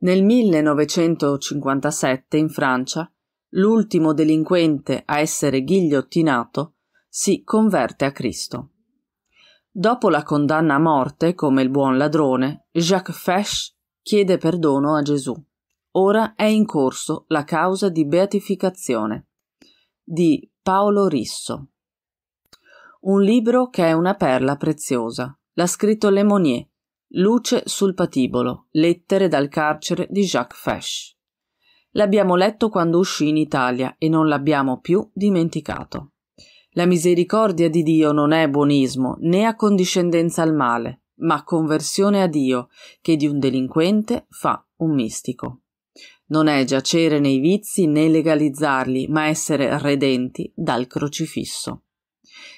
Nel 1957 in Francia, l'ultimo delinquente a essere ghigliottinato si converte a Cristo. Dopo la condanna a morte, come il buon ladrone, Jacques Fesch chiede perdono a Gesù. Ora è in corso la causa di beatificazione di Paolo Risso. Un libro che è una perla preziosa. L'ha scritto Lemonnier, Luce sul patibolo, lettere dal carcere di Jacques Fesch. L'abbiamo letto quando uscì in Italia e non l'abbiamo più dimenticato. La misericordia di Dio non è buonismo né accondiscendenza al male, ma conversione a Dio, che di un delinquente fa un mistico. Non è giacere nei vizi né legalizzarli, ma essere redenti dal crocifisso.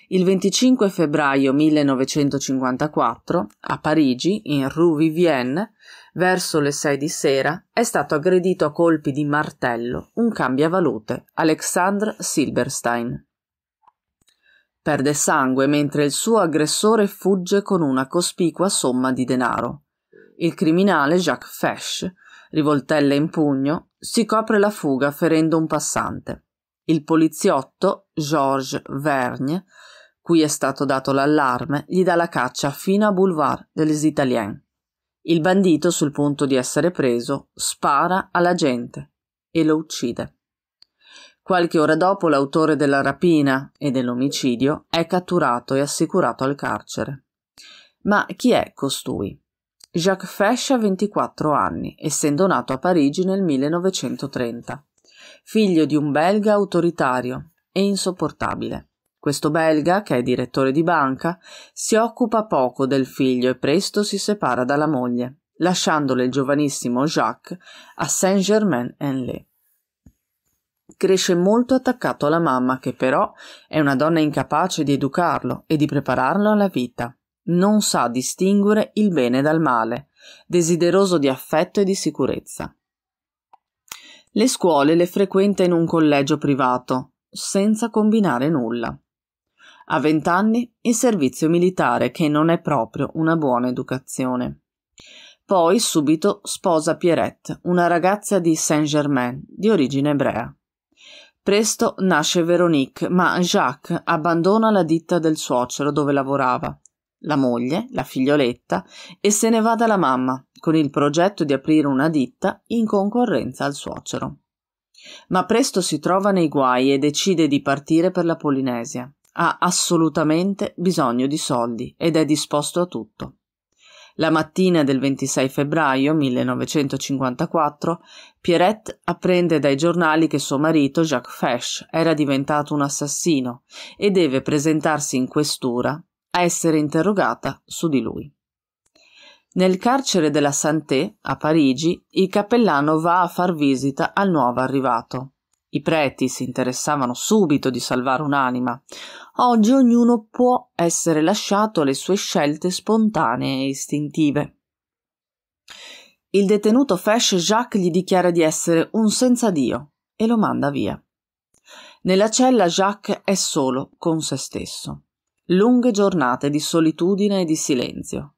Il 25 febbraio 1954, a Parigi, in Rue Vivienne, verso le 6 di sera, è stato aggredito a colpi di martello un cambiavalute, Alexandre Silberstein. Perde sangue mentre il suo aggressore fugge con una cospicua somma di denaro. Il criminale Jacques Fesch, rivoltella in pugno, si copre la fuga ferendo un passante. Il poliziotto Georges Vergne, cui è stato dato l'allarme, gli dà la caccia fino a Boulevard des Italiens. Il bandito, sul punto di essere preso, spara alla gente e lo uccide. Qualche ora dopo l'autore della rapina e dell'omicidio è catturato e assicurato al carcere. Ma chi è costui? Jacques Fesch ha 24 anni, essendo nato a Parigi nel 1930. Figlio di un belga autoritario, e insopportabile. Questo belga, che è direttore di banca, si occupa poco del figlio e presto si separa dalla moglie, lasciandole il giovanissimo Jacques a Saint-Germain-en-Laye. Cresce molto attaccato alla mamma, che però è una donna incapace di educarlo e di prepararlo alla vita. Non sa distinguere il bene dal male, desideroso di affetto e di sicurezza. Le scuole le frequenta in un collegio privato, senza combinare nulla. A vent'anni il servizio militare che non è proprio una buona educazione. Poi subito sposa Pierrette, una ragazza di Saint-Germain, di origine ebrea. Presto nasce Veronique, ma Jacques abbandona la ditta del suocero dove lavorava, la moglie, la figlioletta, e se ne va dalla mamma, con il progetto di aprire una ditta in concorrenza al suocero ma presto si trova nei guai e decide di partire per la Polinesia. Ha assolutamente bisogno di soldi ed è disposto a tutto. La mattina del 26 febbraio 1954, Pierrette apprende dai giornali che suo marito Jacques Fesch era diventato un assassino e deve presentarsi in questura a essere interrogata su di lui. Nel carcere della Santé, a Parigi, il cappellano va a far visita al nuovo arrivato. I preti si interessavano subito di salvare un'anima. Oggi ognuno può essere lasciato alle sue scelte spontanee e istintive. Il detenuto Fesh Jacques gli dichiara di essere un senza Dio e lo manda via. Nella cella Jacques è solo con se stesso. Lunghe giornate di solitudine e di silenzio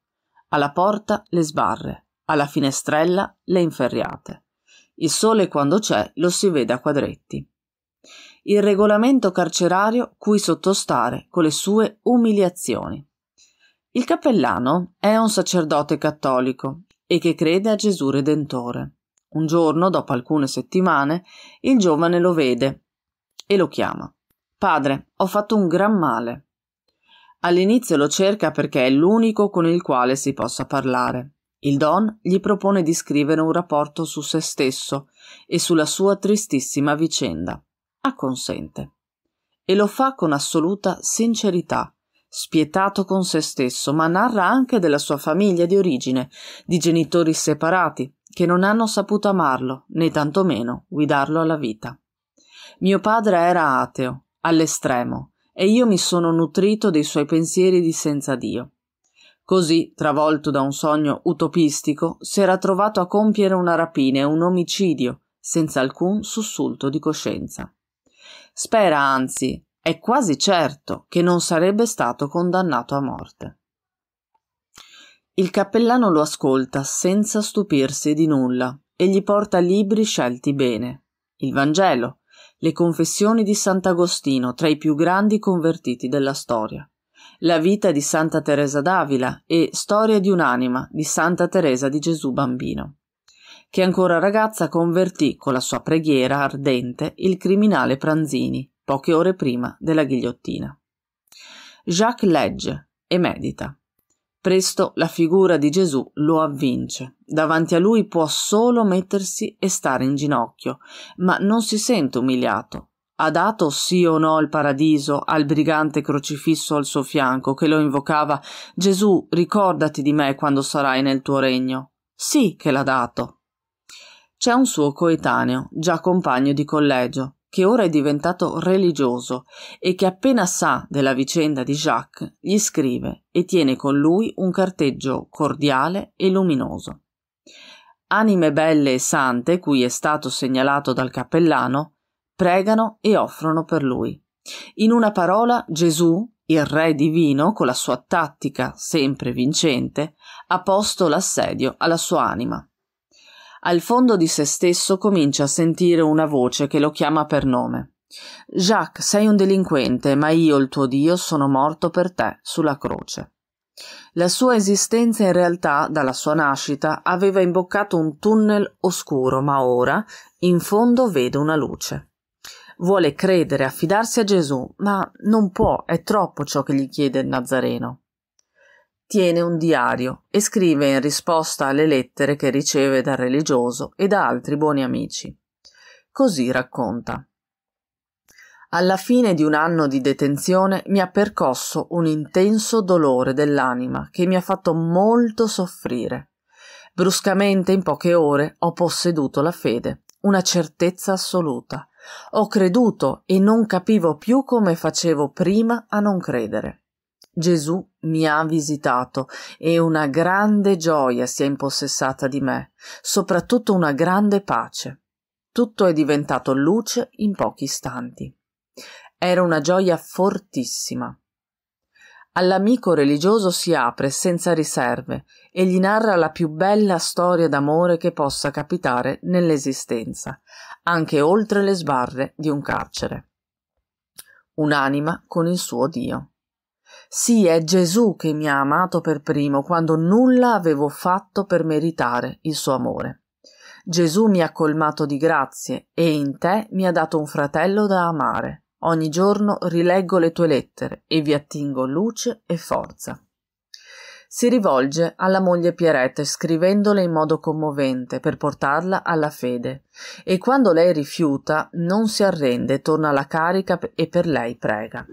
alla porta le sbarre, alla finestrella le inferriate. Il sole quando c'è lo si vede a quadretti. Il regolamento carcerario cui sottostare con le sue umiliazioni. Il cappellano è un sacerdote cattolico e che crede a Gesù Redentore. Un giorno, dopo alcune settimane, il giovane lo vede e lo chiama. Padre, ho fatto un gran male. All'inizio lo cerca perché è l'unico con il quale si possa parlare. Il Don gli propone di scrivere un rapporto su se stesso e sulla sua tristissima vicenda. Acconsente. E lo fa con assoluta sincerità, spietato con se stesso, ma narra anche della sua famiglia di origine, di genitori separati, che non hanno saputo amarlo, né tantomeno guidarlo alla vita. Mio padre era ateo, all'estremo, e io mi sono nutrito dei suoi pensieri di senza Dio. Così, travolto da un sogno utopistico, si era trovato a compiere una rapina e un omicidio, senza alcun sussulto di coscienza. Spera, anzi, è quasi certo che non sarebbe stato condannato a morte. Il cappellano lo ascolta senza stupirsi di nulla e gli porta libri scelti bene, il Vangelo, le confessioni di Sant'Agostino, tra i più grandi convertiti della storia, la vita di Santa Teresa d'Avila e Storia di un'anima di Santa Teresa di Gesù Bambino, che ancora ragazza convertì con la sua preghiera ardente il criminale Pranzini, poche ore prima della ghigliottina. Jacques legge e medita. Presto la figura di Gesù lo avvince. Davanti a lui può solo mettersi e stare in ginocchio, ma non si sente umiliato. Ha dato sì o no il paradiso al brigante crocifisso al suo fianco che lo invocava Gesù, ricordati di me quando sarai nel tuo regno. Sì che l'ha dato. C'è un suo coetaneo, già compagno di collegio, che ora è diventato religioso e che appena sa della vicenda di Jacques, gli scrive e tiene con lui un carteggio cordiale e luminoso. Anime belle e sante, cui è stato segnalato dal cappellano, pregano e offrono per lui. In una parola, Gesù, il re divino, con la sua tattica sempre vincente, ha posto l'assedio alla sua anima al fondo di se stesso comincia a sentire una voce che lo chiama per nome. Jacques, sei un delinquente, ma io, il tuo Dio, sono morto per te sulla croce. La sua esistenza in realtà, dalla sua nascita, aveva imboccato un tunnel oscuro, ma ora, in fondo, vede una luce. Vuole credere, affidarsi a Gesù, ma non può, è troppo ciò che gli chiede il Nazareno tiene un diario e scrive in risposta alle lettere che riceve dal religioso e da altri buoni amici. Così racconta. Alla fine di un anno di detenzione mi ha percosso un intenso dolore dell'anima che mi ha fatto molto soffrire. Bruscamente in poche ore ho posseduto la fede, una certezza assoluta. Ho creduto e non capivo più come facevo prima a non credere. Gesù mi ha visitato e una grande gioia si è impossessata di me, soprattutto una grande pace. Tutto è diventato luce in pochi istanti. Era una gioia fortissima. All'amico religioso si apre senza riserve e gli narra la più bella storia d'amore che possa capitare nell'esistenza, anche oltre le sbarre di un carcere. Un'anima con il suo Dio. Sì, è Gesù che mi ha amato per primo, quando nulla avevo fatto per meritare il suo amore. Gesù mi ha colmato di grazie e in te mi ha dato un fratello da amare. Ogni giorno rileggo le tue lettere e vi attingo luce e forza. Si rivolge alla moglie Pierrette scrivendole in modo commovente per portarla alla fede e quando lei rifiuta non si arrende, torna alla carica e per lei prega.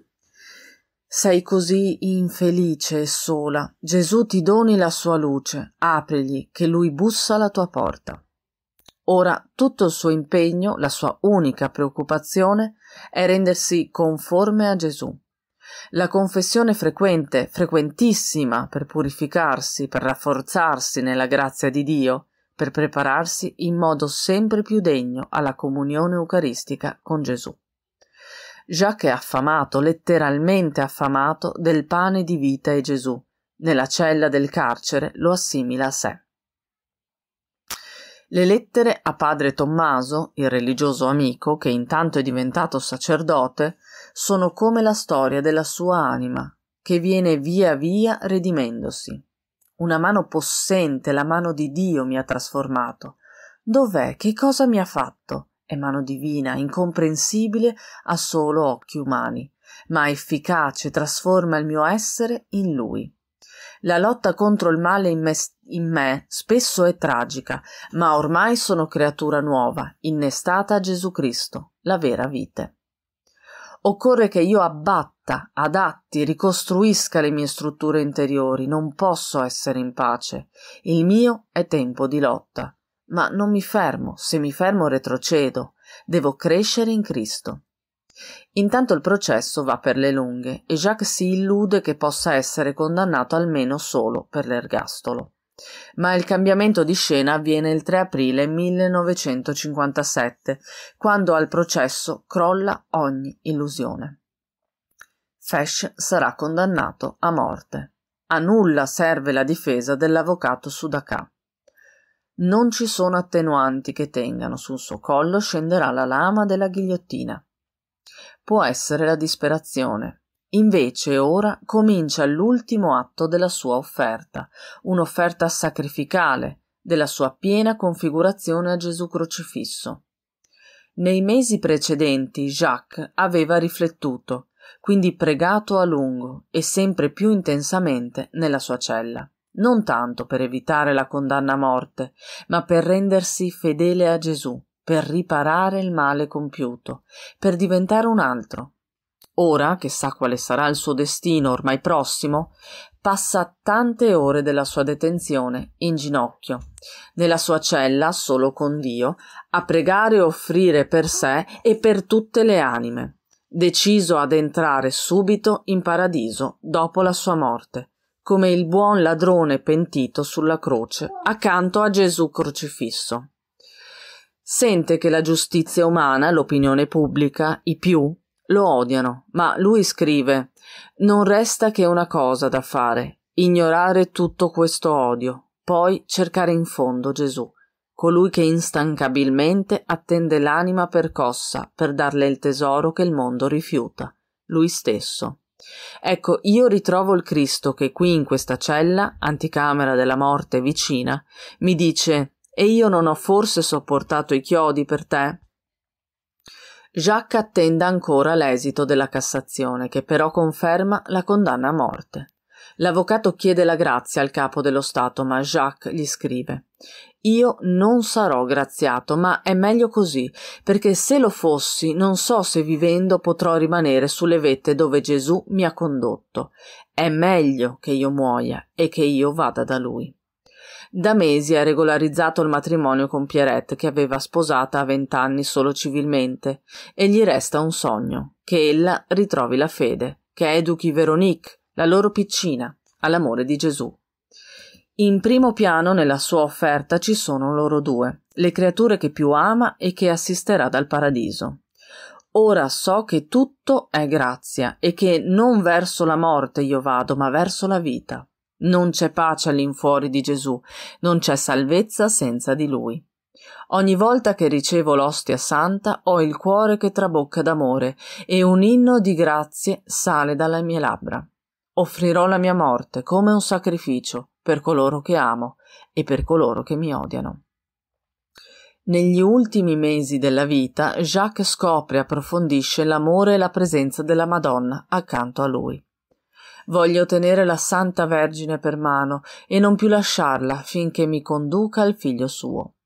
Sei così infelice e sola. Gesù ti doni la sua luce. Aprigli, che lui bussa alla tua porta. Ora tutto il suo impegno, la sua unica preoccupazione, è rendersi conforme a Gesù. La confessione frequente, frequentissima, per purificarsi, per rafforzarsi nella grazia di Dio, per prepararsi in modo sempre più degno alla comunione eucaristica con Gesù è affamato, letteralmente affamato, del pane di vita e Gesù. Nella cella del carcere lo assimila a sé. Le lettere a padre Tommaso, il religioso amico, che intanto è diventato sacerdote, sono come la storia della sua anima, che viene via via redimendosi. Una mano possente, la mano di Dio mi ha trasformato. Dov'è? Che cosa mi ha fatto? è mano divina, incomprensibile a solo occhi umani, ma efficace, trasforma il mio essere in lui. La lotta contro il male in me, in me, spesso è tragica, ma ormai sono creatura nuova, innestata a Gesù Cristo, la vera vite. Occorre che io abbatta, adatti, ricostruisca le mie strutture interiori, non posso essere in pace. Il mio è tempo di lotta. Ma non mi fermo, se mi fermo retrocedo, devo crescere in Cristo. Intanto il processo va per le lunghe e Jacques si illude che possa essere condannato almeno solo per l'ergastolo. Ma il cambiamento di scena avviene il 3 aprile 1957, quando al processo crolla ogni illusione. Fesch sarà condannato a morte. A nulla serve la difesa dell'avvocato Sudaká non ci sono attenuanti che tengano sul suo collo scenderà la lama della ghigliottina. Può essere la disperazione. Invece ora comincia l'ultimo atto della sua offerta, un'offerta sacrificale, della sua piena configurazione a Gesù crocifisso. Nei mesi precedenti Jacques aveva riflettuto, quindi pregato a lungo e sempre più intensamente nella sua cella non tanto per evitare la condanna a morte, ma per rendersi fedele a Gesù, per riparare il male compiuto, per diventare un altro. Ora, che sa quale sarà il suo destino ormai prossimo, passa tante ore della sua detenzione in ginocchio, nella sua cella solo con Dio, a pregare e offrire per sé e per tutte le anime, deciso ad entrare subito in paradiso dopo la sua morte, come il buon ladrone pentito sulla croce, accanto a Gesù crocifisso. Sente che la giustizia umana, l'opinione pubblica, i più, lo odiano, ma lui scrive Non resta che una cosa da fare, ignorare tutto questo odio, poi cercare in fondo Gesù, colui che instancabilmente attende l'anima percossa per darle il tesoro che il mondo rifiuta, lui stesso. Ecco, io ritrovo il Cristo che qui in questa cella, anticamera della morte vicina, mi dice E io non ho forse sopportato i chiodi per te? Jacques attende ancora l'esito della Cassazione, che però conferma la condanna a morte. L'avvocato chiede la grazia al capo dello Stato, ma Jacques gli scrive io non sarò graziato, ma è meglio così, perché se lo fossi non so se vivendo potrò rimanere sulle vette dove Gesù mi ha condotto. È meglio che io muoia e che io vada da lui. Da mesi ha regolarizzato il matrimonio con Pierrette, che aveva sposata a vent'anni solo civilmente, e gli resta un sogno, che ella ritrovi la fede, che educhi Veronique, la loro piccina, all'amore di Gesù. In primo piano nella sua offerta ci sono loro due, le creature che più ama e che assisterà dal paradiso. Ora so che tutto è grazia e che non verso la morte io vado, ma verso la vita. Non c'è pace all'infuori di Gesù, non c'è salvezza senza di lui. Ogni volta che ricevo l'ostia santa ho il cuore che trabocca d'amore e un inno di grazie sale dalle mie labbra. Offrirò la mia morte come un sacrificio per coloro che amo e per coloro che mi odiano. Negli ultimi mesi della vita, Jacques scopre e approfondisce l'amore e la presenza della Madonna accanto a lui. Voglio tenere la Santa Vergine per mano e non più lasciarla finché mi conduca al figlio suo.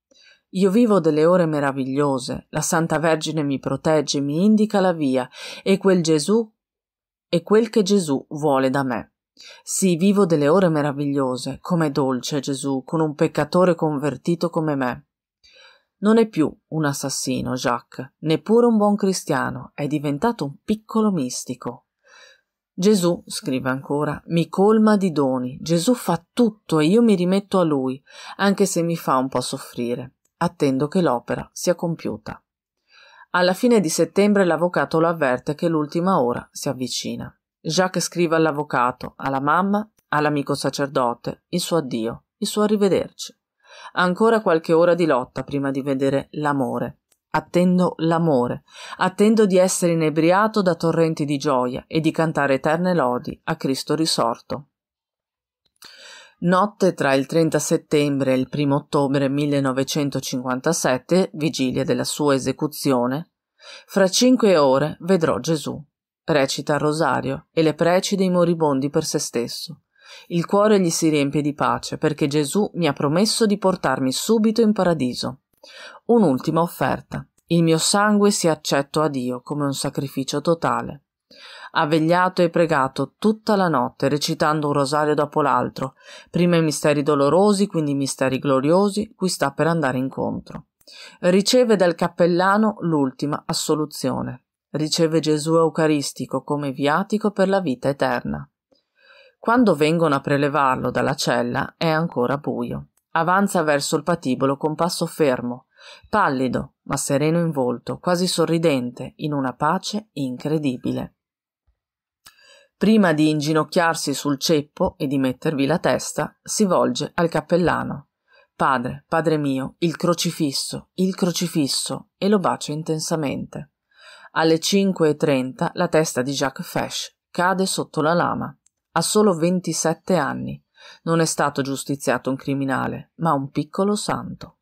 Io vivo delle ore meravigliose, la Santa Vergine mi protegge, mi indica la via e quel Gesù e quel che Gesù vuole da me. Sì, vivo delle ore meravigliose. Com'è dolce Gesù con un peccatore convertito come me. Non è più un assassino, Jacques, neppure un buon cristiano, è diventato un piccolo mistico. Gesù, scrive ancora, mi colma di doni, Gesù fa tutto e io mi rimetto a lui, anche se mi fa un po' soffrire. Attendo che l'opera sia compiuta. Alla fine di settembre l'avvocato lo avverte che l'ultima ora si avvicina. Jacques scrive all'avvocato, alla mamma, all'amico sacerdote, il suo addio, il suo arrivederci. Ancora qualche ora di lotta prima di vedere l'amore. Attendo l'amore, attendo di essere inebriato da torrenti di gioia e di cantare eterne lodi a Cristo risorto. Notte tra il 30 settembre e il 1 ottobre 1957, vigilia della sua esecuzione, fra cinque ore vedrò Gesù recita il rosario e le preci dei moribondi per se stesso. Il cuore gli si riempie di pace perché Gesù mi ha promesso di portarmi subito in paradiso. Un'ultima offerta. Il mio sangue si accetto a Dio come un sacrificio totale. Ha vegliato e pregato tutta la notte, recitando un rosario dopo l'altro, prima i misteri dolorosi, quindi i misteri gloriosi, cui sta per andare incontro. Riceve dal cappellano l'ultima assoluzione riceve Gesù Eucaristico come viatico per la vita eterna. Quando vengono a prelevarlo dalla cella è ancora buio. Avanza verso il patibolo con passo fermo, pallido, ma sereno in volto, quasi sorridente, in una pace incredibile. Prima di inginocchiarsi sul ceppo e di mettervi la testa, si volge al cappellano. Padre, padre mio, il crocifisso, il crocifisso, e lo bacia intensamente. Alle 5.30 la testa di Jacques Fesch cade sotto la lama. Ha solo 27 anni. Non è stato giustiziato un criminale, ma un piccolo santo.